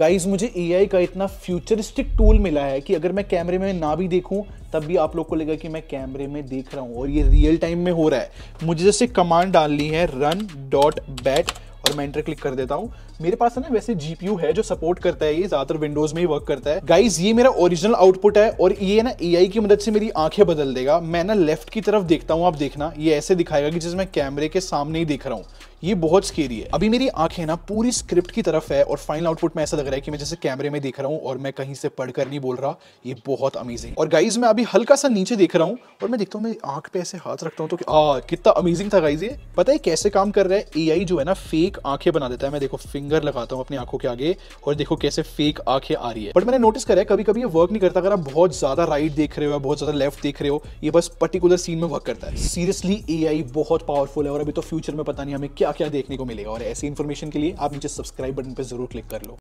guys मुझे ए का इतना फ्यूचरिस्टिक टूल मिला है कि अगर मैं कैमरे में ना भी देखूं तब भी आप लोग को लगेगा कि मैं कैमरे में देख रहा हूं और ये रियल टाइम में हो रहा है मुझे जैसे कमांड डालनी है रन डॉट बैट और मैं एंटर क्लिक कर देता हूँ मेरे पास है ना वैसे जीपीयू है जो सपोर्ट करता है ये ज्यादातर विंडोज में ही वर्क करता है गाइज ये मेरा ओरिजिनल आउटपुट है और ये ना ए की मदद से मेरी आंखें बदल देगा मैं ना लेफ्ट की तरफ देखता हूँ आप देखना ये ऐसे दिखाएगा कि जिसमें कैमरे के सामने ही देख रहा हूँ ये बहुत स्केरी है अभी मेरी आंखें ना पूरी स्क्रिप्ट की तरफ है और फाइनल आउटपुट में ऐसा लग रहा है कि मैं जैसे कैमरे में देख रहा हूँ और मैं कहीं से पढ़कर नहीं बोल रहा ये बहुत अमेजिंग और गाइज मैं अभी हल्का सा नीचे देख रहा हूँ और मैं देखता हूँ मैं आंख पे ऐसे हाथ रखता हूँ तो आ, कितना अमेजिंग था गाइज ये पता है कैसे काम कर रहा है ए जो है ना फेक फेक आंखें बना देता है मैं देखो फिंगर लगाता हूँ अपनी आंखों के आगे और देखो कैसे फेक आंखें आ रही है बट मैंने नोटिस करा है कभी कभी ये वर्क नहीं करता अगर आप बहुत ज्यादा राइट देख रहे हो या बहुत ज्यादा लेफ्ट देख रहे हो ये बस पर्टिकुलर सीन में वर्क करता है सीरियसली ए बहुत पावरफुल है और अभी तो फ्यूचर में पता नहीं हमें क्या क्या देखने को मिलेगा और ऐसी इन्फॉर्मेशन के लिए आप नीचे सब्सक्राइब बटन पर जरूर क्लिक कर लो